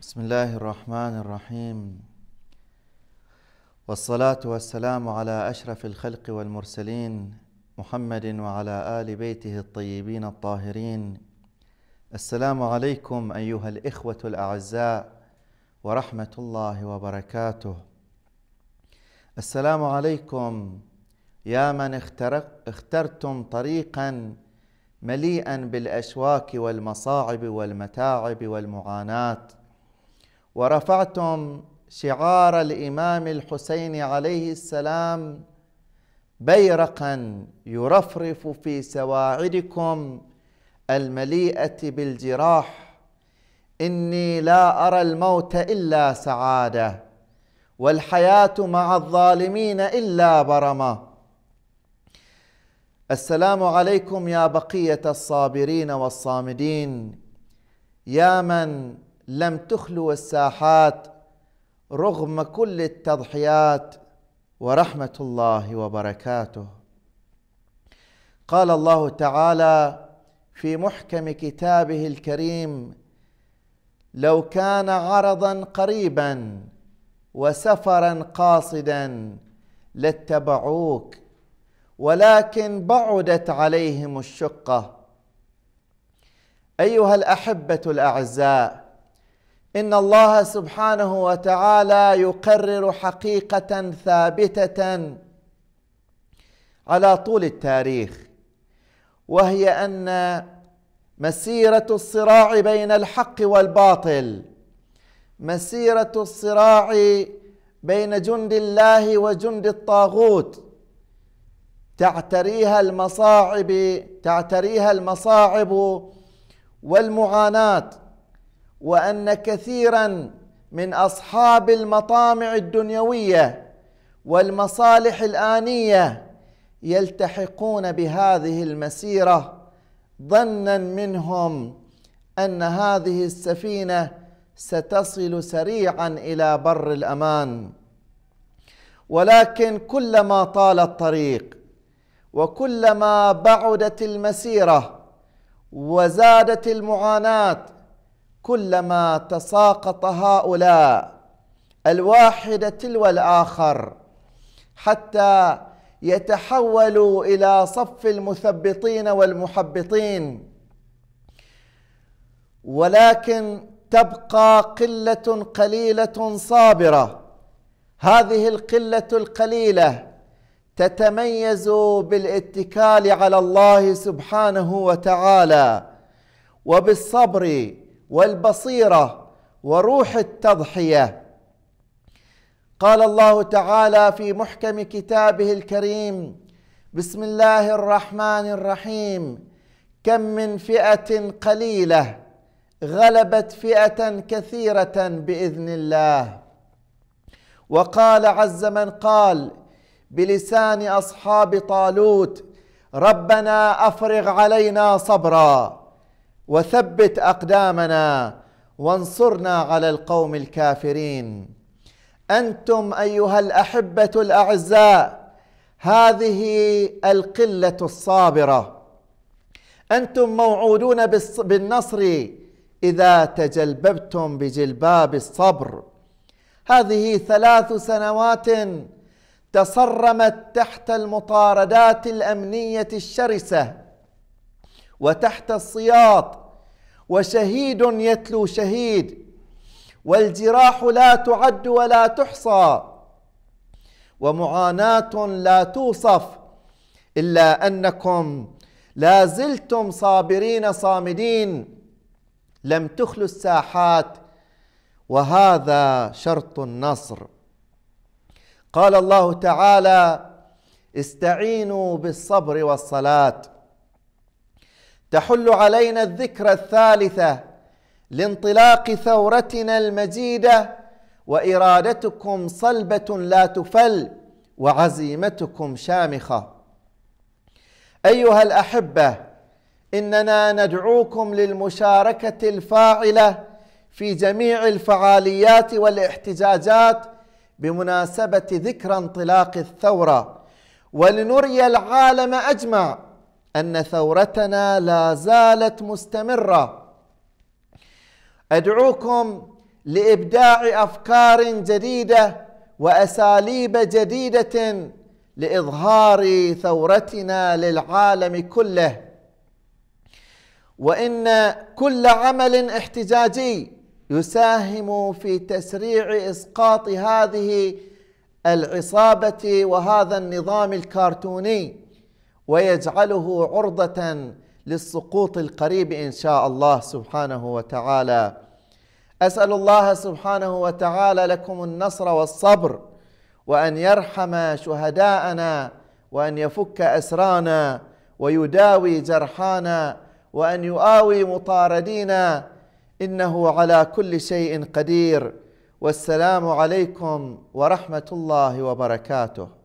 بسم الله الرحمن الرحيم والصلاة والسلام على أشرف الخلق والمرسلين محمد وعلى آل بيته الطيبين الطاهرين السلام عليكم أيها الإخوة الأعزاء ورحمة الله وبركاته السلام عليكم يا من اخترتم طريقا مليئا بالأشواك والمصاعب والمتاعب والمعاناه ورفعتم شعار الامام الحسين عليه السلام بيرقا يرفرف في سواعدكم المليئه بالجراح اني لا ارى الموت الا سعاده والحياه مع الظالمين الا برمه السلام عليكم يا بقيه الصابرين والصامدين يا من لم تخلو الساحات رغم كل التضحيات ورحمه الله وبركاته قال الله تعالى في محكم كتابه الكريم لو كان عرضا قريبا وسفرا قاصدا لاتبعوك ولكن بعدت عليهم الشقه ايها الاحبه الاعزاء ان الله سبحانه وتعالى يقرر حقيقه ثابته على طول التاريخ وهي ان مسيره الصراع بين الحق والباطل مسيره الصراع بين جند الله وجند الطاغوت تعتريها المصاعب تعتريها المصاعب والمعاناه وان كثيرا من اصحاب المطامع الدنيويه والمصالح الانيه يلتحقون بهذه المسيره ظنا منهم ان هذه السفينه ستصل سريعا الى بر الامان ولكن كلما طال الطريق وكلما بعدت المسيره وزادت المعاناه كلما تساقط هؤلاء الواحدة تلو الآخر حتى يتحولوا إلى صف المثبطين والمحبطين ولكن تبقى قلة قليلة صابرة هذه القلة القليلة تتميز بالاتكال على الله سبحانه وتعالى وبالصبر والبصيرة وروح التضحية قال الله تعالى في محكم كتابه الكريم بسم الله الرحمن الرحيم كم من فئة قليلة غلبت فئة كثيرة بإذن الله وقال عز من قال بلسان أصحاب طالوت ربنا أفرغ علينا صبرا وثبت اقدامنا وانصرنا على القوم الكافرين انتم ايها الاحبه الاعزاء هذه القله الصابره انتم موعودون بالنصر اذا تجلببتم بجلباب الصبر هذه ثلاث سنوات تصرمت تحت المطاردات الامنيه الشرسه وتحت السياط وشهيد يتلو شهيد والجراح لا تعد ولا تحصى ومعاناه لا توصف الا انكم لا زلتم صابرين صامدين لم تخلوا الساحات وهذا شرط النصر قال الله تعالى استعينوا بالصبر والصلاه تحل علينا الذكرى الثالثة لانطلاق ثورتنا المجيدة وإرادتكم صلبة لا تفل وعزيمتكم شامخة أيها الأحبة إننا ندعوكم للمشاركة الفاعلة في جميع الفعاليات والاحتجاجات بمناسبة ذكرى انطلاق الثورة ولنري العالم أجمع أن ثورتنا لا زالت مستمرة أدعوكم لإبداع أفكار جديدة وأساليب جديدة لإظهار ثورتنا للعالم كله وإن كل عمل احتجاجي يساهم في تسريع إسقاط هذه العصابة وهذا النظام الكرتوني ويجعله عرضه للسقوط القريب ان شاء الله سبحانه وتعالى اسال الله سبحانه وتعالى لكم النصر والصبر وان يرحم شهداءنا وان يفك اسرانا ويداوي جرحانا وان يؤاوي مطاردينا انه على كل شيء قدير والسلام عليكم ورحمه الله وبركاته